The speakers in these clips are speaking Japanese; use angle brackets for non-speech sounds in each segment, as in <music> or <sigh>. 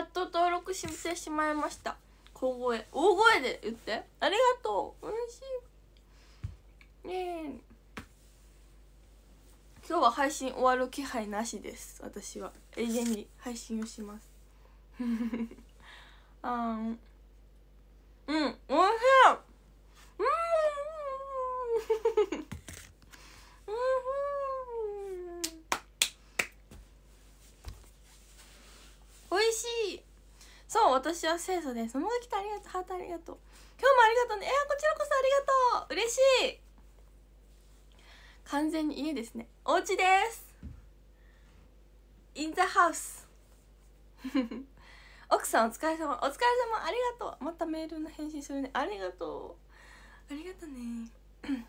やっと登録してしまいました小声大声で言ってありがとう嬉しいねえ今日は配信終わる気配なしです私は永遠に配信をしますあうんおいしいそう私は清楚です桃が来てありがとうハートありがとう今日もありがとうねえー、こちらこそありがとう嬉しい完全に家ですねお家ですインザハウス奥さんお疲れ様お疲れ様ありがとうまたメールの返信するねありがとうありがとうね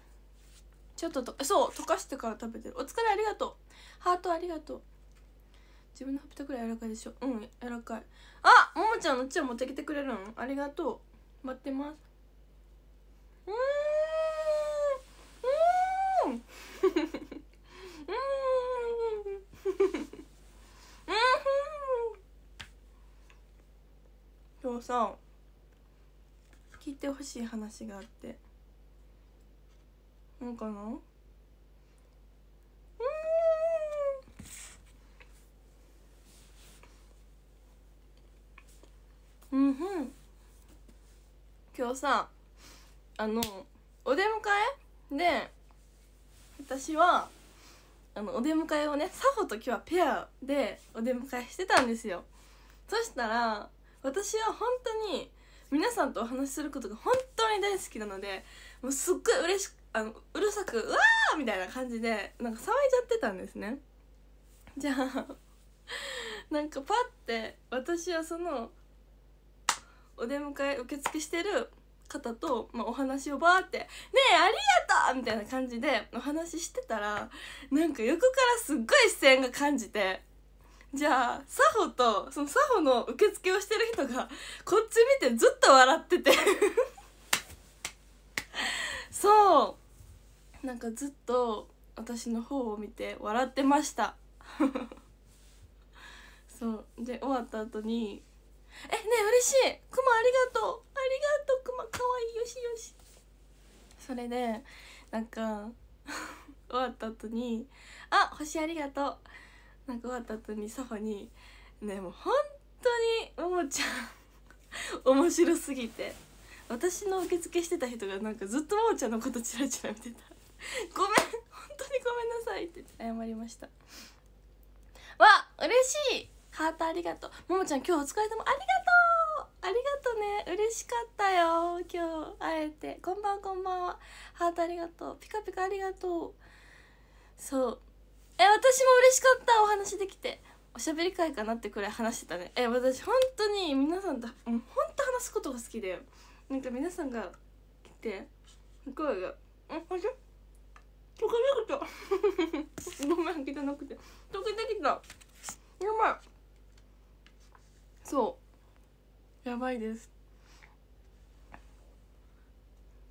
<clears throat> ちょっととそう溶かしてから食べてるお疲れありがとうハートありがとう自分のほっぺくらい柔らかいでしょうん柔らかいあももちゃんのチア持ってきてくれるんありがとう待ってますうんうん今日さ聞いてほしい話があってなんかなうんふん今日さあのお出迎えで私はあのお出迎えをねサホと今日はペアでお出迎えしてたんですよそしたら私は本当に皆さんとお話しすることが本当に大好きなのでもうすっごい嬉しくあのうるさく「うわー!」みたいな感じでなんか騒いじゃってたんですねじゃあ <laughs> なんかパッて私はそのお出迎え受付してる方と、まあ、お話をバーって「ねえありがとう!」みたいな感じでお話ししてたらなんか横からすっごい視線が感じてじゃあ作法とその作法の受付をしてる人がこっち見てずっと笑ってて <laughs> そうなんかずっと私の方を見て笑ってました <laughs> そうで終わった後にえね嬉しいクマありがとうありがとうクマかわいいよしよしそれでなんか <laughs> 終わった後に「あ星ありがとう」なんか終わった後にソファにねもう本当にももちゃん <laughs> 面白すぎて私の受付してた人がなんかずっとももちゃんのことチラチラ見てたごめん本当にごめんなさいって謝りましたわ嬉しいハートありがとうももちゃん今日お疲れ様ありがとうありがとうね嬉しかったよ今日会えてこんばんこんばんはハートありがとうピカピカありがとうそうえ私も嬉しかったお話できておしゃべり会かなってくらい話してたねえ私本当に皆さんと本当話すことが好きでなんか皆さんが来て声が「うんあれ溶けてきた <laughs> ごめん開けてなくて溶けてきたやばいそうやばいです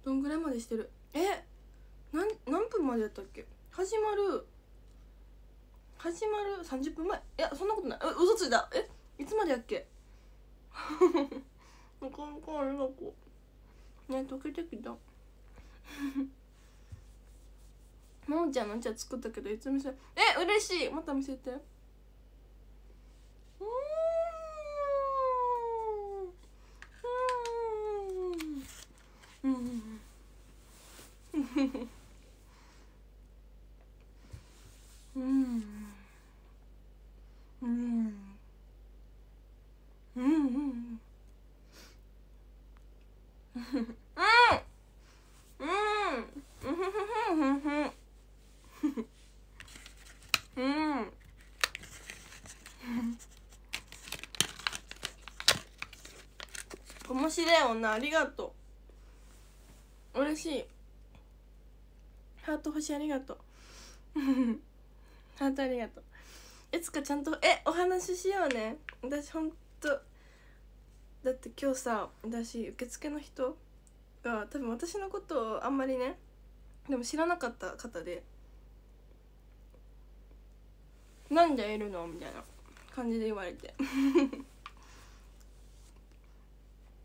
どんぐらいまでしてるえなん何分までやったっけ始まる始まる30分前いやそんなことないえ嘘ついたえいつまでやっけ <laughs> なかなかありがとうね溶けてきた <laughs> ももちゃんのお茶作ったけどいつ見せえ嬉しいまた見せてうんうんうんうんうんうんうんうん面白い女ありがとう。嬉しいハート星ありがとう <laughs> ハートありがとういつかちゃんとえお話ししようね私ほんとだって今日さ私受付の人が多分私のことをあんまりねでも知らなかった方で「なんでいるの?」みたいな感じで言われて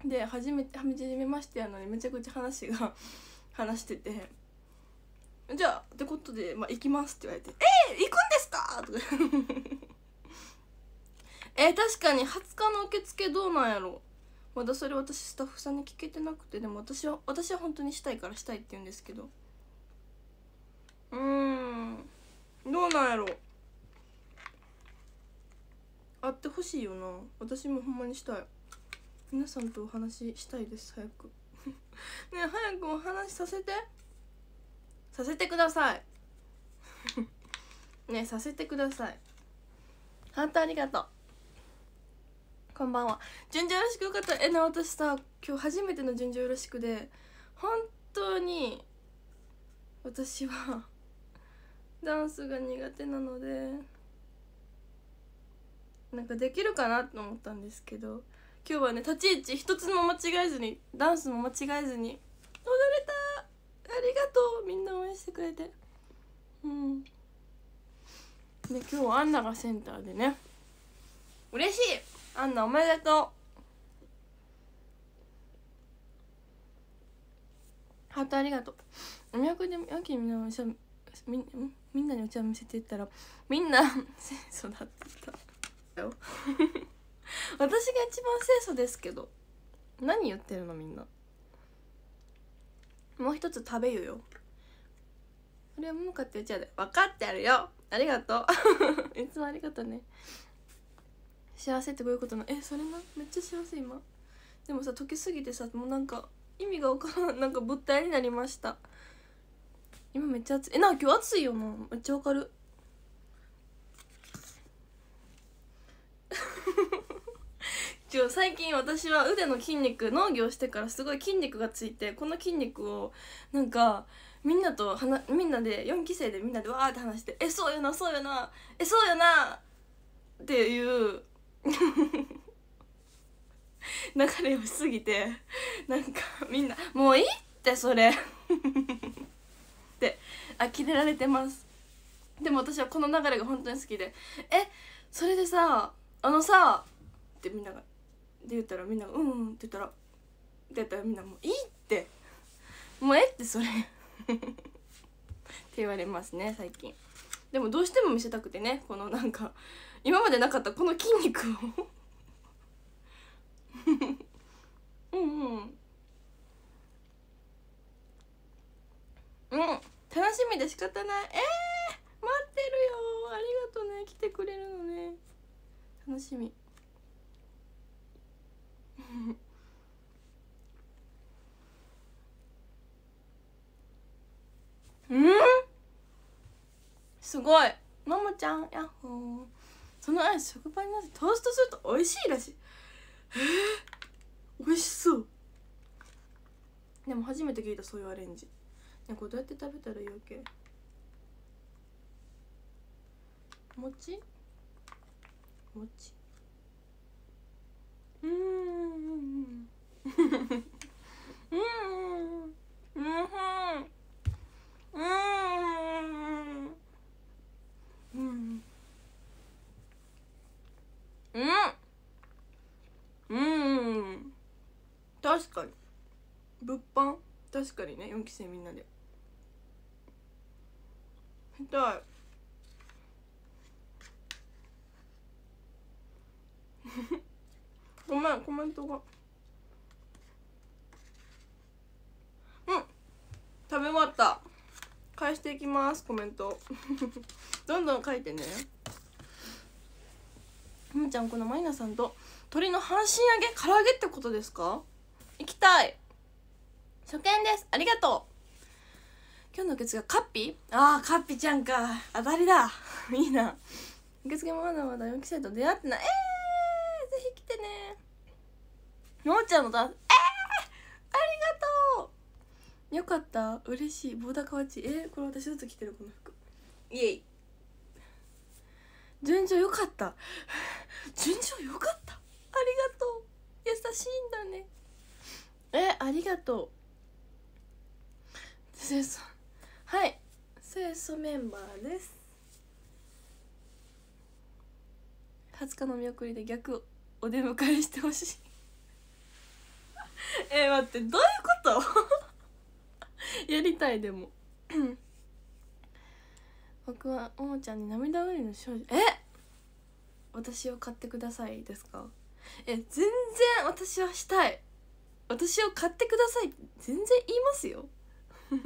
で初め初めましてやのにめちゃくちゃ話が <laughs> 話してて「じゃあってことで、まあ、行きます」って言われて「えー、行くんですか!」とか <laughs> えー、確かに20日の受付どうなんやろまだそれ私スタッフさんに聞けてなくてでも私は私は本当にしたいからしたいって言うんですけどうーんどうなんやろあってほしいよな私もほんまにしたい皆さんとお話ししたいです早く <laughs> ね早くお話しさせてさせてください <laughs> ねさせてくださいハートありがとうこんばんは順序よろしくよかったえな私さ今日初めての順序よろしくで本当に私は <laughs> ダンスが苦手なのでなんかできるかなと思ったんですけど今日はね立ち位置一つも間違えずにダンスも間違えずに踊れたありがとうみんな応援してくれてうんで今日はアンナがセンターでね嬉しいアンナおめでとうハートありがとうお脈でやきみんなおみみんなにお茶見せていったらみんなそう <laughs> だってた <laughs> 私が一番清楚ですけど何言ってるのみんなもう一つ食べうよそれはもうってちゃうで分かってやるよありがとう <laughs> いつもありがとね幸せってこういうことなえそれなめっちゃ幸せ今でもさ溶けすぎてさもうなんか意味が分からんなんか物体になりました今めっちゃ暑いえなんか今日暑いよなめっちゃわかる違う最近私は腕の筋肉農業してからすごい筋肉がついてこの筋肉をなんかみんなとはなみんなで4期生でみんなでわーって話して「えそうよなそうよなえそうよな」っていう <laughs> 流れをしすぎてなんかみんな「もういいってそれ」っ <laughs> て呆れられてますでも私はこの流れが本当に好きで「えそれでさあのさ」ってみんながで言ったらみんなが「うんって言ったらって言ったらみんなもう「いいってもうえってそれ <laughs> って言われますね最近でもどうしても見せたくてねこのなんか今までなかったこの筋肉を <laughs> うんうんうん楽しみで仕方ないえー、待ってるよありがとね来てくれるのね楽しみうんすごいももちゃんやっほーそのアイス職場になってトーストすると美味しいらしいえー、美味しそうでも初めて聞いたそういうアレンジねこれどうやって食べたらいいわけ餅餅うんうんうんうんうんうんうん。確かに物販確かにね4期生みんなで見たい m m h ごめんコメントがうん食べ終わった返していきますコメント <laughs> どんどん書いてねむちゃんこのマイナさんと鶏の半身揚げ唐揚げってことですか行きたい初見ですありがとう今日の受付がカッピああカッピちゃんか当たりだ <laughs> いいな受付もまだまだ4期生と出会ってないえーてねのちゃんのダンスえー、ありがとうよかった嬉しいー高ワチえー、これ私ずつ着てるこの服イエイ順調よかった <sighs> 順調よかったありがとう優しいんだねえありがとう清楚はい清楚メンバーです20日の見送りで逆をお出迎えしてほしい <laughs> え待ってどういうこと <laughs> やりたいでも <coughs> 僕はおもちゃんに涙ぐりの少女え私を買ってくださいですかえ全然私はしたい私を買ってください全然言いますよ <laughs>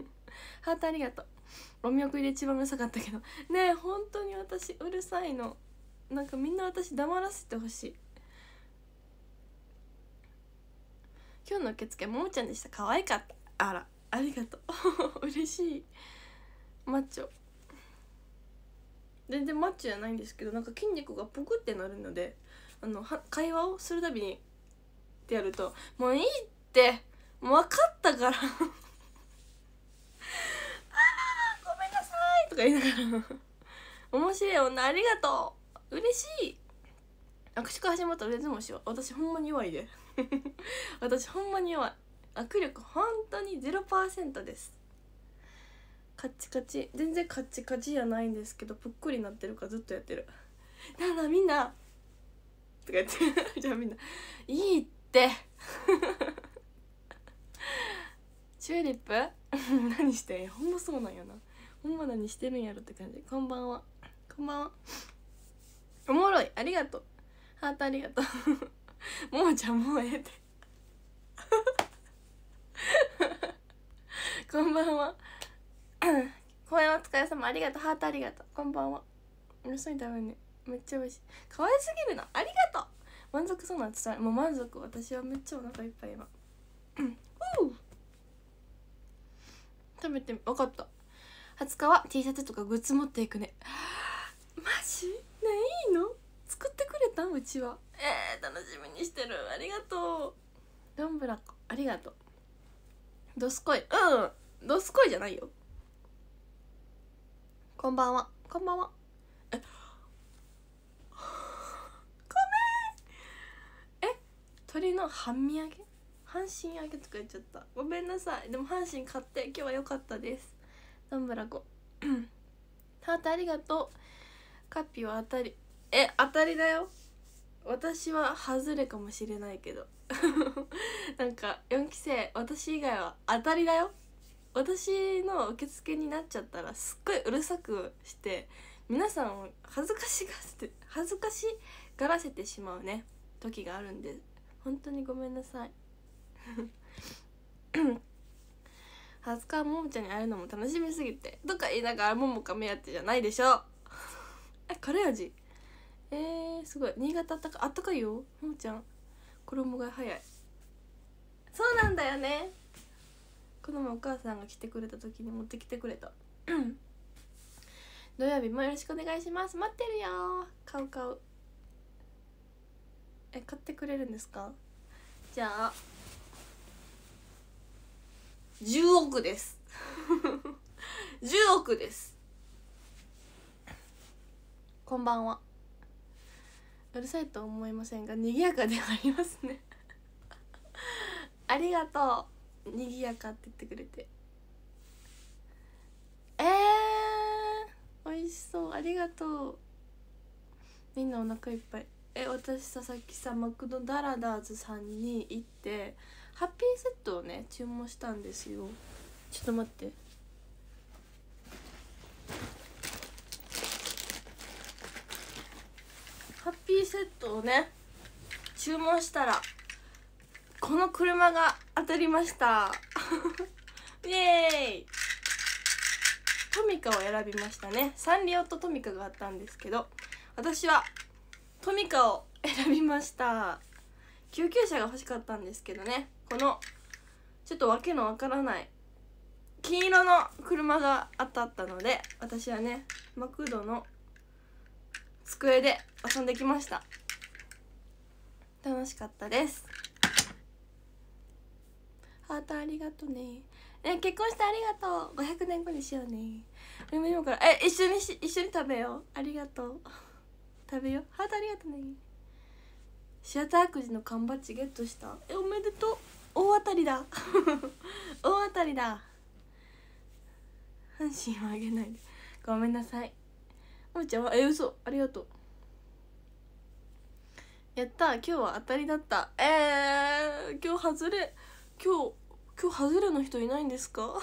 ハートありがとうお見送りで一番うるさかったけどねえ本当に私うるさいのなんかみんな私黙らせてほしい今日の受付ももちゃんでした可愛かったあらありがとう <laughs> 嬉しいマッチョ全然マッチョじゃないんですけどなんか筋肉がポクってなるのであの会話をするたびにってやると「もういいってもう分かったから <laughs> あーごめんなさい」とか言いながら「面白い女ありがとう嬉しい」握手会始まったら全然もし私ほんまに弱いで。<laughs> 私ほんまに弱い握力本当に0%ですカッチカチ全然カッチカチじゃないんですけどぷっくりなってるからずっとやってる「なんだみんな!」とか言って <laughs> じゃあみんな「いいって! <laughs>」チューリップ何してんやほんまそうなんやなほんま何してるんやろって感じこんばんはこんばんはおもろいありがとうハートありがとう <laughs>「ももちゃんもうええ」って <laughs> こんばんは公演お疲れ様ありがとうハートありがとうこんばんはうるさいダメねめっちゃ美味しい可愛すぎるなありがとう満足そうな伝えもう満足私はめっちゃお腹いっぱい今食べて分かった20日は T シャツとかグッズ持っていくねマジないの作ってくれたうちはえー、楽しみにしてるありがとうどんぶらこありがとうどすこいうんどすこいじゃないよこんばんはこんばんはえごめんえ鳥の半身揚げ半身揚げとか言っちゃったごめんなさいでも半身買って今日は良かったですどんぶらこ <clears throat> ハートありがとうカッピは当たりえ当たりだよ私は外れかもしれないけど <laughs> なんか4期生私以外は当たりだよ私の受付になっちゃったらすっごいうるさくして皆さんを恥ずかしがって恥ずかしがらせてしまうね時があるんで本当にごめんなさい初川 <laughs> ももちゃんに会えるのも楽しみすぎてとか言いながらももか目当てじゃないでしょ <laughs> えカレ味えー、すごい新潟あったかあったかいよももちゃん衣がえ早いそうなんだよねこの前お母さんが来てくれた時に持ってきてくれた <coughs> 土曜日もよろしくお願いします待ってるよ買う買うえ買ってくれるんですかじゃあ10 <laughs> 億です10億ですこんばんはうるさいとは思いませんが賑やかではありますねありがとう賑やかって言ってくれてえー、美味しそうありがとうみんなお腹いっぱいえ私ささっきさマクドダラダーズさんに行ってハッピーセットをね注文したんですよちょっと待ってハッピーセットをね注文したらこの車が当たりました <laughs> イエーイトミカを選びましたねサンリオとトミカがあったんですけど私はトミカを選びました救急車が欲しかったんですけどねこのちょっと訳のわからない金色の車が当たったので私はねマクドの机で遊んできました楽しかったですハートありがとねえ結婚してありがとう500年後にしようねルミモからえ一緒にし一緒に食べようありがとう食べようハートありがとねシアターくじの缶バッジゲットしたえおめでとう大当たりだ <laughs> 大当たりだ阪神はあげないごめんなさいももちゃんはえ嘘ありがとうやった今日は当たりだったえー、今日外れ今日今日外れの人いないんですか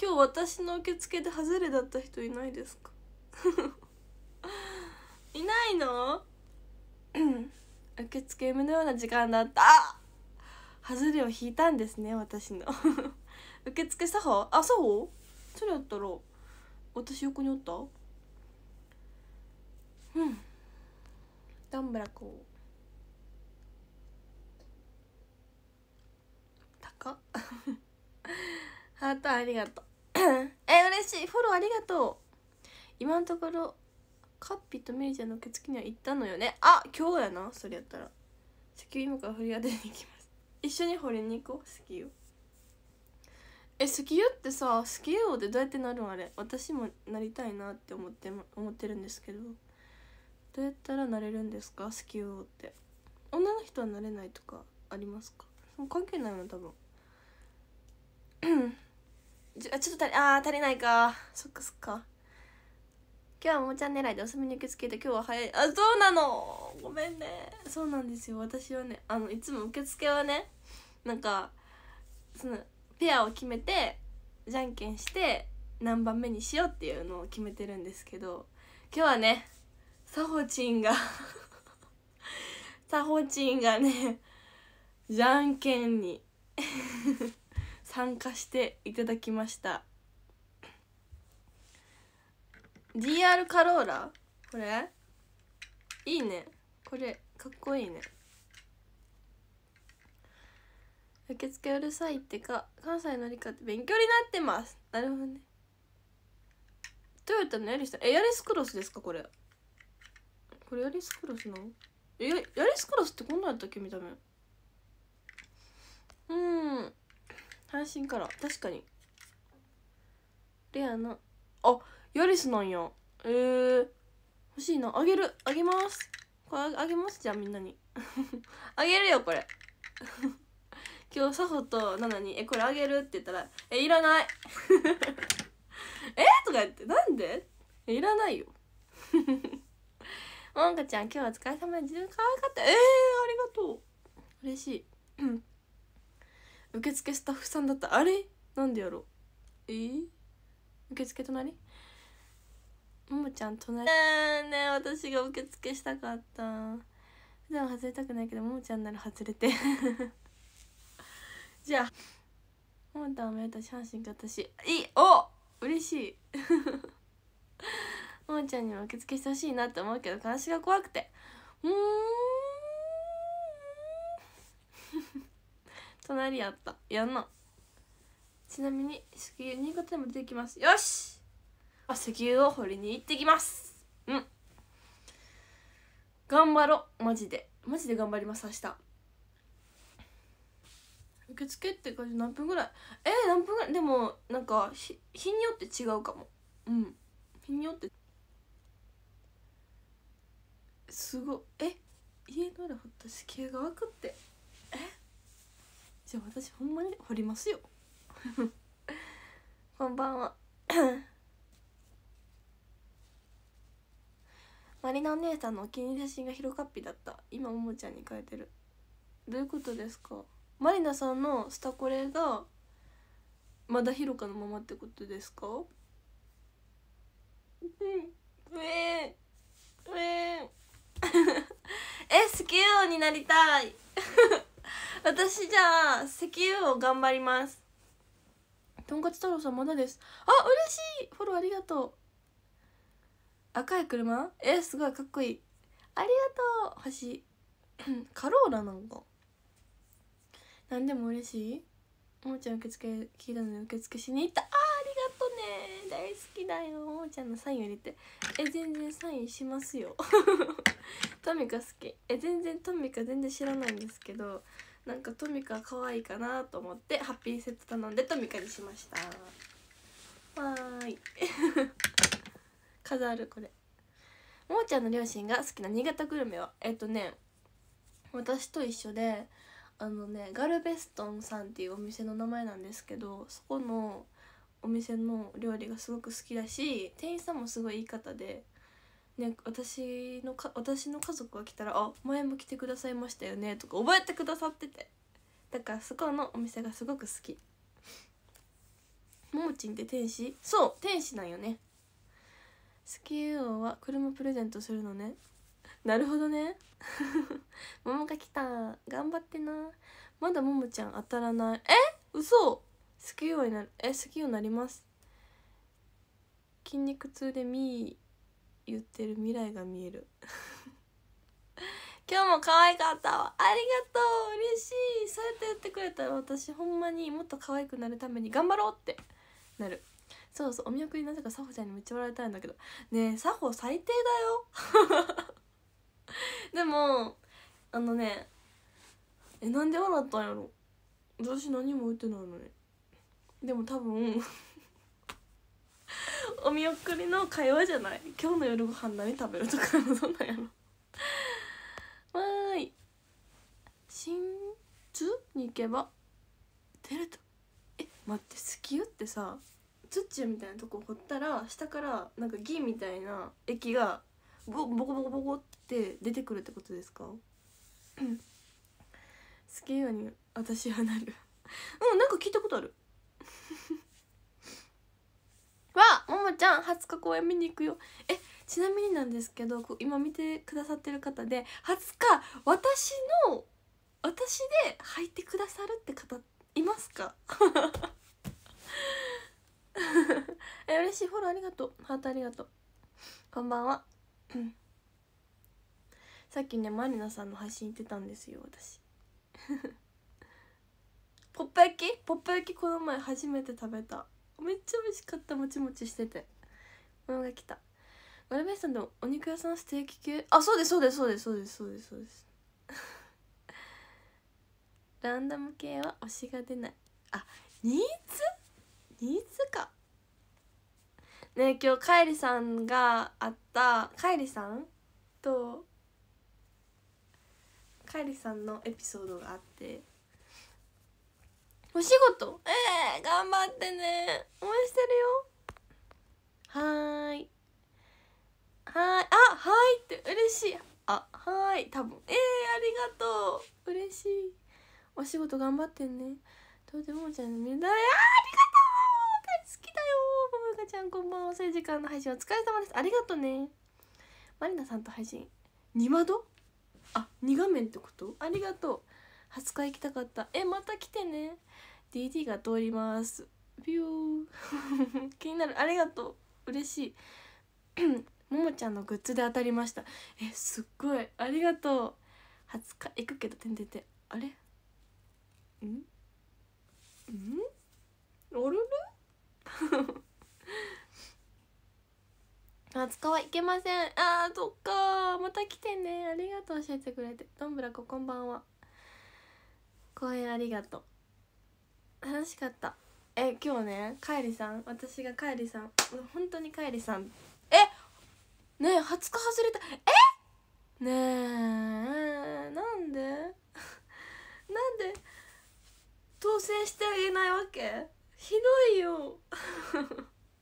今日私の受付で外れだった人いないですかいないの受付夢のような時間だった外れを引いたんですね私の受付作法あそうそれやったら私横におったダンブラコ m b r ハートありがとう <coughs> え嬉しいフォローありがとう今のところカッピとメリちゃんの受付には行ったのよねあ今日やなそれやったら石油今から振り当てに行きます一緒に掘りに行こう石油え石油ってさ石油王ってどうやってなるんあれ私もなりたいなって思って思ってるんですけどどうやったらなれるんですかスキュって女の人はなれないとかありますか関係ないもん多分 <clears throat> ちょっと足りあ足りないかそっかそっか今日はもうちゃん狙いでおすみに受け付けて今日は早いあそうなのごめんねそうなんですよ私はねあのいつも受付はねなんかそのペアを決めてじゃんけんして何番目にしようっていうのを決めてるんですけど今日はねさホチンがさホチンがねじゃんけんに参加していただきました DR カローラこれいいねこれかっこいいね受付うるさいってか関西の理科って勉強になってますなるほどねトヨタのエりしたえヤスクロスですかこれこれヤリスクロスなのえヤリスクロスってこんなんやったっけ見た目うん配信から確かにレアなあヤリスなんやえー、欲しいなあげるあげますこれあげますじゃあみんなに <laughs> あげるよこれ <laughs> 今日サホとナナに「えこれあげる?」って言ったら「えいらない」<laughs> え「えとか言って「なんで?」「いらないよ」もんかちゃん今日はお疲れ様で分可愛かったえー、ありがとう嬉しい受付スタッフさんだったあれなんでやろうえー、受付隣ももちゃん隣ねね私が受付したかった普段外れたくないけどももちゃんなら外れて <laughs> じゃあももたんおめでとう阪神か私いいお嬉しいもんちゃんにも受付してほしいなって思うけど話が怖くてうん <laughs> 隣やったやんなちなみに石油新潟でも出てきますよしあ石油を掘りに行ってきますうん頑張ろマジでマジで頑張ります明日受付って感じ何分ぐらいえー、何分ぐらいでもなんか日によって違うかもうん日によってすごえ家の裏掘ったし毛が開くってえじゃあ私ほんまに掘りますよ <laughs> こんばんは <coughs> マリナお姉さんのお気に入り写真が広ろかっぴだった今ももちゃんに変えてるどういうことですかマリナさんのスタコレがまだ広ろかのままってことですかになりたい <laughs> 私じゃあ石油を頑張りますとんかつ太郎さんまだですあ嬉しいフォローありがとう赤い車えすごいかっこいいありがとう橋カローラなんか何でも嬉しいももちゃん受付聞いたので受付しに行ったあーありがとうね大好きだよももちゃんのサインを入れてえ全然サインしますよ <laughs> トミカ好きえ全然トミカ全然知らないんですけどなんかトミカ可愛いかなと思ってハッピーセット頼んでトミカにしましたわーい <laughs> 飾るこれもーちゃんの両親が好きな新潟グルメはえっとね私と一緒であのねガルベストンさんっていうお店の名前なんですけどそこのお店の料理がすごく好きだし店員さんもすごいいい方で、ね、私のか私の家族が来たら「あ前も来てくださいましたよね」とか覚えてくださっててだからそこのお店がすごく好きももちんって天使そう天使なんよねスキー王は車プレゼントするのねなるほどね <laughs> 桃が来た頑張ってなまだももちゃん当たらないえ嘘好きようになえ好きようになります筋肉痛でみー言ってる未来が見える <laughs> 今日も可愛かったわありがとう嬉しいそうやって言ってくれたら私ほんまにもっと可愛くなるために頑張ろうってなるそうそうお見送りなぜかサホちゃんにめっちゃ笑いたいんだけどねえさ最低だよ <laughs> でもあのねえなんで笑ったんやろ私何も打ってないのにでも多分お見送りの会話じゃない今日の夜ご飯何食べるとかそんなんやろわーい新津に行けば出るとえ待ってスキよってさ土みたいなとこ掘ったら下からなんか銀みたいな液がボボコボコボコって出てくるってことですかすきよに私はなるうんなんか聞いたことある <laughs> わももちゃん20日公演見に行くよえちなみになんですけど今見てくださってる方で20日私の私で入いてくださるって方いますか <laughs> え嬉しいフォローありがとうハートありがとうこんばんはさっきねまりなさんの配信行ってたんですよ私ポップ焼きポップ焼きこの前初めて食べためっちゃ美味しかったもちもちしてて物が来たガルベさんでもお肉屋さんステーキ系あそうですそうですそうですそうですそうですそうです <laughs> ランダム系は推しが出ないあニーズニーズかね今日かえりさんがあったかえりさんとかえりさんのエピソードがあってお仕事ええー、頑張ってね応援してるよはーいはーいあはいって嬉しいあはい多分ええー、ありがとう嬉しいお仕事頑張ってねとてもちゃんのみんなあありがとう大好きだよももかちゃんこんばんは遅い時間の配信お疲れ様ですありがとうねまりなさんと配信2窓あ2画面ってことありがとう20日行きたかったえまた来てね DD が通りますビュー <laughs> 気になるありがとう嬉しい <clears throat> ももちゃんのグッズで当たりましたえすっごいありがとう20日行くけどてんてんてんあれんんあれれ20日はいけませんあーそっかまた来てねありがとう教えてくれてどんぶらここんばんは公演ありがとう楽しかったえ今日ねかえりさん私がかえりさん本当にかえりさんえねえ20日外れたえねえなんで <laughs> なんで当選してあげないわけひどいよ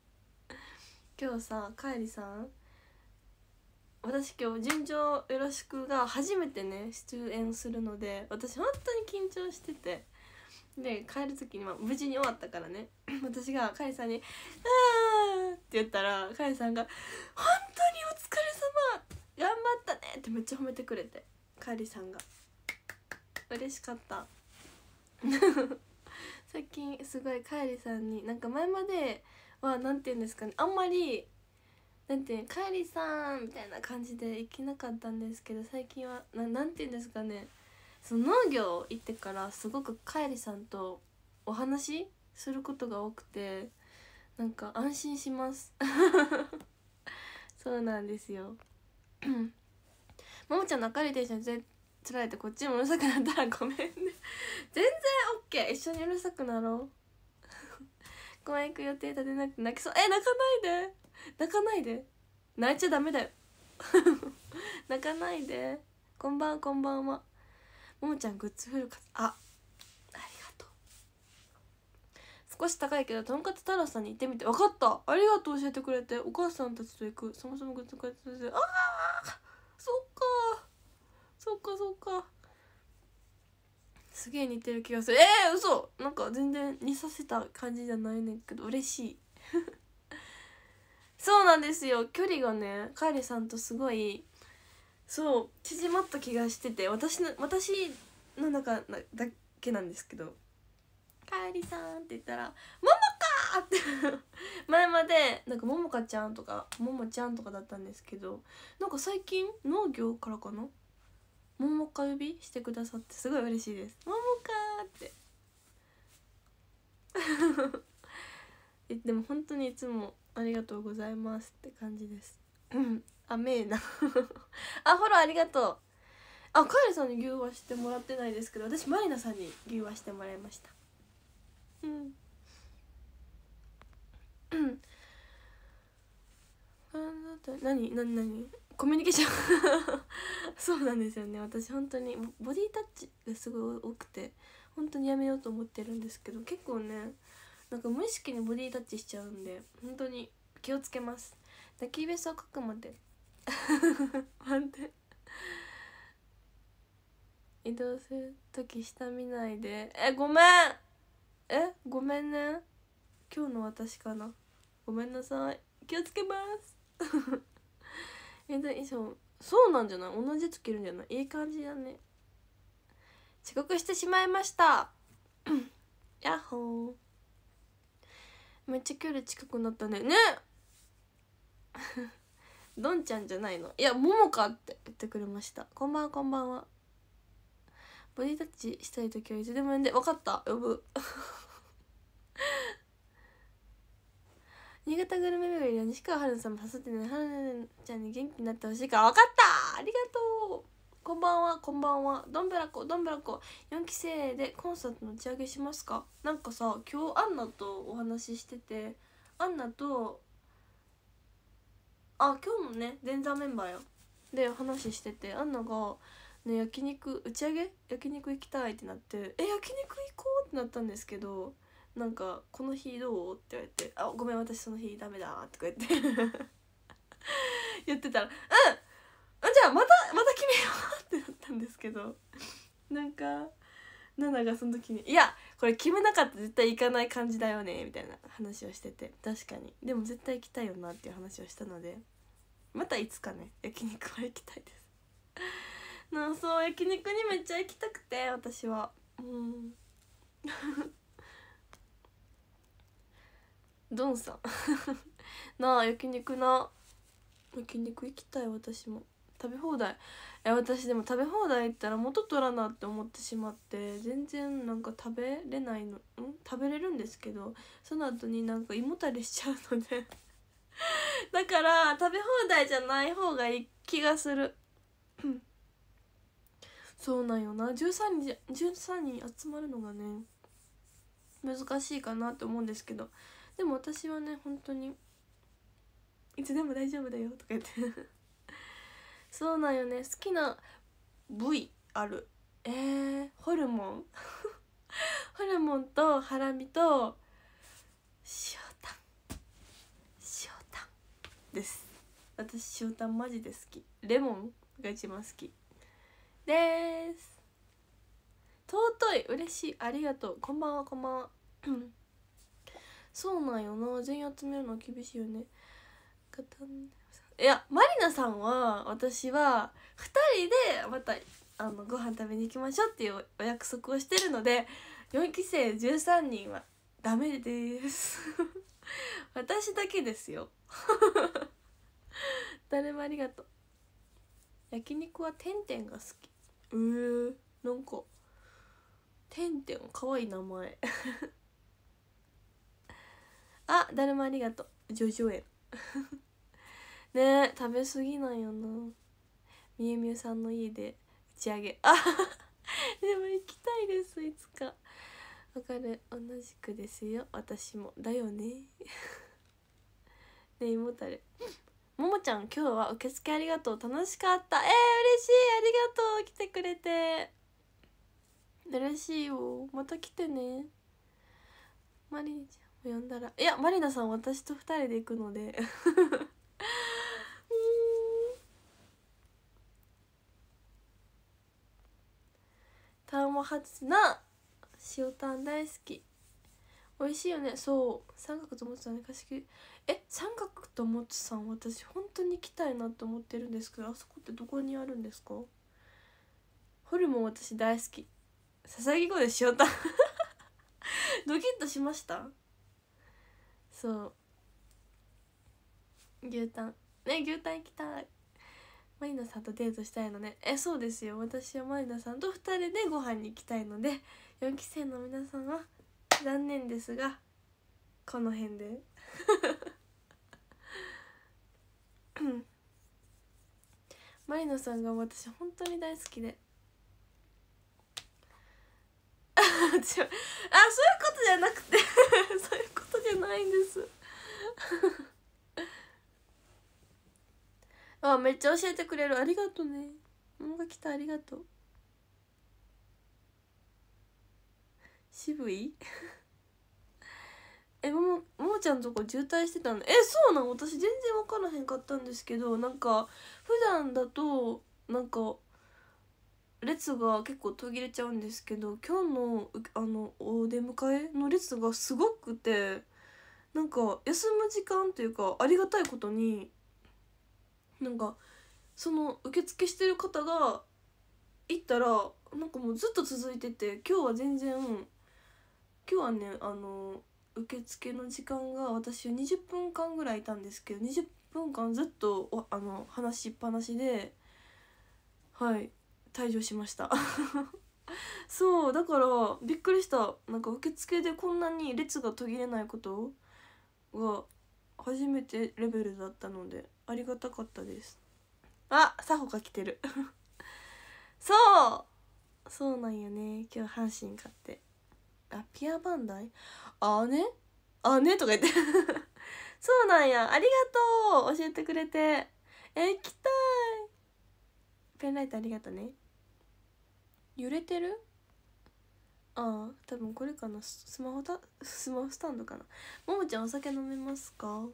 <laughs> 今日さかえりさん私今日「順調よろしく」が初めてね出演するので私本当に緊張しててで帰る時に、は無事に終わったからね <clears throat> 私がカエさんに「あー」って言ったらカエさんが「本当にお疲れ様頑張ったね」ってめっちゃ褒めてくれてカエリさんが嬉しかった <laughs> 最近すごいカエリさんになんか前までは何て言うんですかねあんまりなんて「かえりさん」みたいな感じで行けなかったんですけど最近はななんて言うんですかねその農業行ってからすごくかえりさんとお話することが多くてなんか安心します <laughs> そうなんですよももちゃんの明るいテンショつられてこっちもうるさくなったらごめんね全然オッケー一緒にうるさくなろう公園行く予定立てなくて泣きそうえ泣かないで <laughs> 泣かないで泣いちゃダメだよ <laughs> 泣かないでこんばんはこんばんはももちゃんグッズフル活あありがとう少し高いけどとんかつ太郎さんに行ってみて分かったありがとう教えてくれてお母さんたちと行くそもそもグッズ開発でああそっかそっかそっかすげえ似てる気がするえー、嘘なんか全然似させた感じじゃないねんけど嬉しいそうなんですよ距離がねカーリさんとすごいそう縮まった気がしてて私の私の中だけなんですけど「かえりさん」って言ったら「ももか!」って <laughs> 前までなんか「ももかちゃん」とか「ももちゃん」とかだったんですけどなんか最近農業からかな「ももか指」してくださってすごい嬉しいです「ももか!」って <laughs> でも本当にいつもありがとうございますって感じですあめえな <laughs> あフォローありがとうあカエルさんに牛はしてもらってないですけど私マリナさんに牛はしてもらいましたうん <clears throat> 何何何コミュニケーション <laughs> そうなんですよね私本当にボディタッチがすごい多くて本当にやめようと思ってるんですけど結構ねなんか無意識にボディタッチしちゃうんで本当に気をつけます抱きべそを書くまで <laughs> 待って移動する時下見ないでえごめんえごめんね今日の私かなごめんなさい気をつけます <laughs> えだ衣装そうなんじゃない同じやつ着るんじゃないいい感じだね遅刻してしまいましたやっほーめっちゃ距離近くなったねねどんちゃんじゃないのいやももかって言ってくれましたこんばんはこんばんはボディタッチしたい時はいつでも呼んで分かった呼ぶ <laughs> 新潟グルメ巡りは西川春菜さんも誘ってね春菜ちゃんに元気になってほしいから分かったありがとうこんばんはこんばんはどんぶらこどんぶらこ4期生でコンサートの打ち上げしますかなんかさ今日アンナとお話ししててアンナとあ今日もね前座メンバーやでお話ししててアンナが「ね焼肉打ち上げ焼肉行きたい」ってなって「え焼肉行こう」ってなったんですけどなんか「この日どう?」って言われて「あごめん私その日ダメだ」とか言って <laughs> 言ってたら「うんじゃあまたまた決めよう」ってなったんですけどなんかナナがその時に「いやこれ決めなかったら絶対行かない感じだよね」みたいな話をしてて確かにでも絶対行きたいよなっていう話をしたのでまたいつかね焼肉は行きたいですなそう焼肉にめっちゃ行きたくて私はうんドンさん <laughs> なあ焼肉な焼肉行きたい私も食べ放題え私でも食べ放題行ったら元取らなって思ってしまって全然なんか食べれないのん食べれるんですけどその後になんか胃もたれしちゃうので <laughs> だから食べ放題じゃない方がいい気がする <clears throat> そうなんよな13人13人集まるのがね難しいかなって思うんですけどでも私はね本当にいつでも大丈夫だよとか言ってそうなんよね好きな部位あるえー、ホルモン <laughs> ホルモンとハラミと塩タン塩タンです私塩タンマジで好きレモンが一番好きです尊い嬉しいありがとうこんばんはこんばんは <clears throat> そうなんよな全員集めるのは厳しいよねいやまりなさんは私は2人でまたあのご飯食べに行きましょうっていうお約束をしてるので4期生13人はダメです <laughs> 私だけですよ <laughs> 誰もありがとう焼肉はてんてんが好きえー、なんかてんてんかわいい名前 <laughs> あ誰もありがとうジョジョ園ね食べ過ぎなんよなみゆみゆさんの家で打ち上げあ <laughs> でも行きたいですいつかわかる同じくですよ私もだよね <laughs> ね胃もたれももちゃん今日は受付ありがとう楽しかったえー、嬉しいありがとう来てくれて嬉しいよまた来てねマリーちゃんも呼んだらいやマリナさん私と2人で行くので <laughs> 初な塩タン大好き美味しいよねそう三角ともつさんね貸しえ三角ともつさん私本当に来たいなと思ってるんですけどあそこってどこにあるんですかホルモン私大好きさ木子で塩タン <laughs> ドキッとしましたそう牛タンね牛タン行きたいマリナさんとデートしたいのねえそうですよ私はマリナさんと2人でご飯に行きたいので4期生の皆さんは残念ですがこの辺で <laughs> マリナさんが私本当に大好きであそういうことじゃなくて <laughs> そういうことじゃないんですあめっちゃ教えてくれるありがとうね桃が来たありがとう渋い <laughs> えもももちゃんとこ渋滞してたのえそうなの私全然分からへんかったんですけどなんか普段だとなんか列が結構途切れちゃうんですけど今日のあのお出迎えの列がすごくてなんか休む時間というかありがたいことになんかその受付してる方が行ったらなんかもうずっと続いてて今日は全然今日はねあの受付の時間が私は20分間ぐらいいたんですけど20分間ずっとあの話しっぱなしではい退場しました <laughs> そうだからびっくりしたなんか受付でこんなに列が途切れないことが初めてレベルだったのでありがたかったですあさほが来てる <laughs> そうそうなんよね今日阪神買ってあピアバンダイあねあねとか言って <laughs> そうなんやありがとう教えてくれてえ行きたいペンライトありがとね揺れてるああ多分これかなスマホたスマホスタンドかなももちゃんお酒飲めますか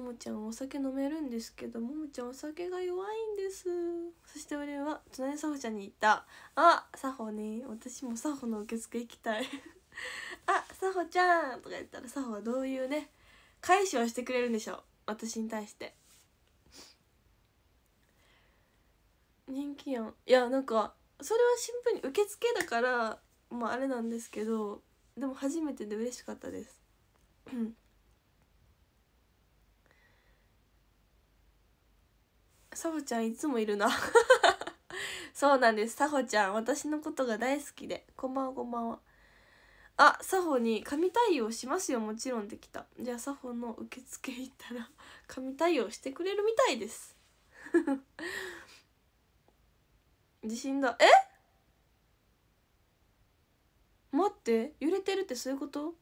ももちゃんお酒飲めるんですけどももちゃんお酒が弱いんですそして俺は隣さほちゃんに言ったあさほね私もさほの受付行きたいあさほちゃんとか言ったらさほはどういうね返しをしてくれるんでしょう私に対して人気やんいやなんかそれはシンプルに受付だからまああれなんですけどでも初めてで嬉しかったですうんサホちゃんいつもいるな <laughs> そうなんですサホちゃん私のことが大好きでこんばんはこんばんはあサホに神対応しますよもちろんできたじゃあサホの受付行ったら <laughs> 神対応してくれるみたいです地震 <laughs> だえ待って揺れてるってそういうこと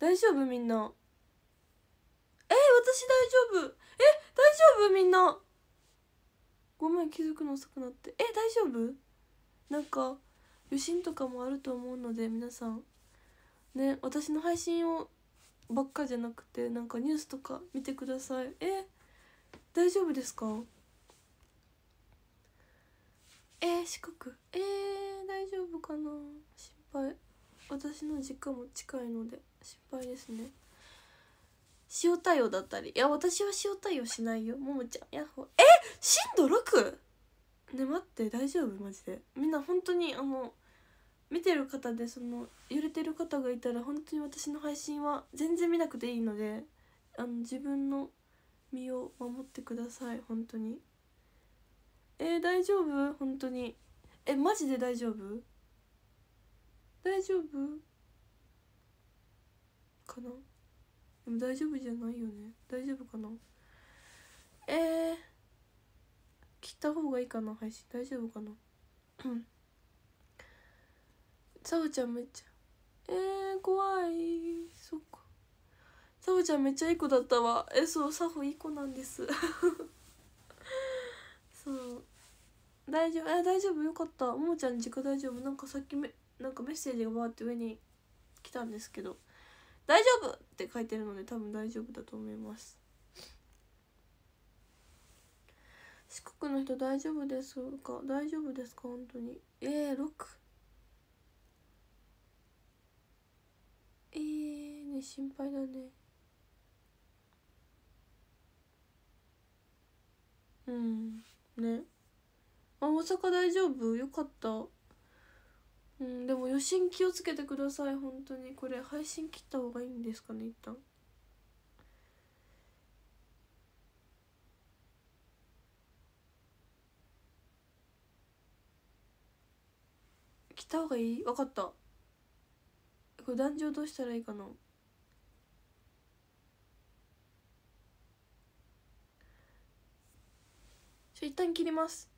大丈夫みんなえ私大丈夫え大丈夫みんなごめん気づくの遅くなってえ大丈夫なんか余震とかもあると思うので皆さんね私の配信をばっかじゃなくてなんかニュースとか見てくださいえ大丈夫ですかえー、四国えー、大丈夫かな心配私の実家も近いので心配ですね塩対応だったりいや私は塩対応しないよももちゃんやっほえ震度 6! ね待って大丈夫マジでみんな本当にあの見てる方でその揺れてる方がいたら本当に私の配信は全然見なくていいのであの自分の身を守ってください本当にえー、大丈夫本当にえマジで大丈夫大丈夫かなでも大丈夫じゃないよね大丈夫かなえー、切った方がいいかな配信大丈夫かなうんさおちゃんめっちゃえー、怖いそっかさおちゃんめっちゃいい子だったわえそうサほいい子なんです <laughs> そう大丈夫え大丈夫よかったももちゃん軸大丈夫なんかさっきめなんかメッセージがバって上に来たんですけど大丈夫って書いてるので多分大丈夫だと思います四国の人大丈夫ですか大丈夫ですか本当にええー、6ええー、ね心配だねうんねあ大阪大丈夫よかったうんでも余震気をつけてください本当にこれ配信切った方がいいんですかね一旦切った方がいい分かったこれ壇上どうしたらいいかな一旦切ります